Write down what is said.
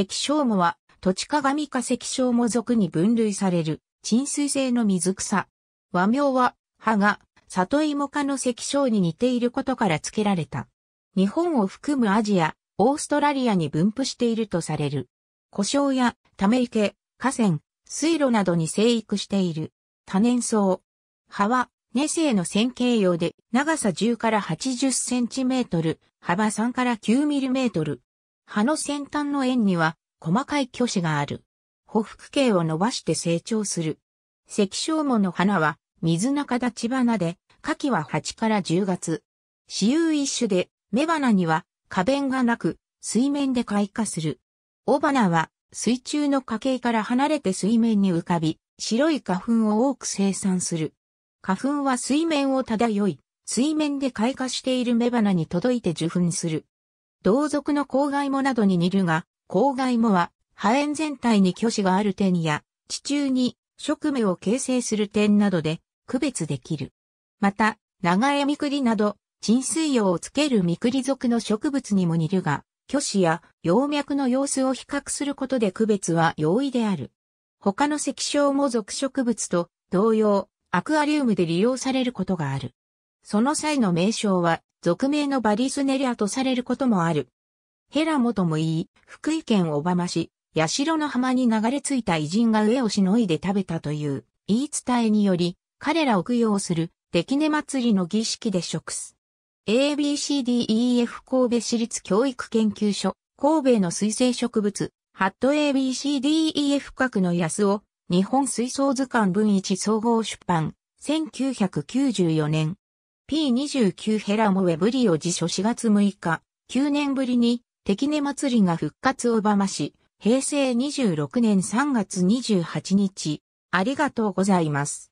石章もは、土地鏡化石章も属に分類される、沈水性の水草。和名は、葉が、里芋科の石章に似ていることから付けられた。日本を含むアジア、オーストラリアに分布しているとされる。故障や、ため池、河川、水路などに生育している。多年草。葉は、根性の線形用で、長さ10から80センチメートル、幅3から9ミリメートル、葉の先端の円には細かい巨子がある。匍匐茎を伸ばして成長する。石小門の花は水中立ち花で、夏季は8から10月。私有一種で、雌花には花弁がなく、水面で開花する。雄花は水中の花茎から離れて水面に浮かび、白い花粉を多く生産する。花粉は水面を漂い、水面で開花している雌花に届いて受粉する。同族の公害もなどに似るが、公害もは、破炎全体に虚子がある点や、地中に植芽を形成する点などで区別できる。また、長江みくりなど、沈水葉をつけるみくり属の植物にも似るが、虚子や葉脈の様子を比較することで区別は容易である。他の石章も属植物と同様、アクアリウムで利用されることがある。その際の名称は、俗名のバリスネリアとされることもある。ヘラもとも言い、福井県小浜市、八代の浜に流れ着いた偉人が上をしのいで食べたという言い伝えにより、彼らを供養する、出来根祭りの儀式で食す。ABCDEF 神戸市立教育研究所、神戸の水生植物、ハット ABCDEF 角の安を、日本水槽図鑑分一総合出版、1994年。P29 ヘラモウェブリオ辞書4月6日、9年ぶりに、敵根祭りが復活をばまし、平成26年3月28日、ありがとうございます。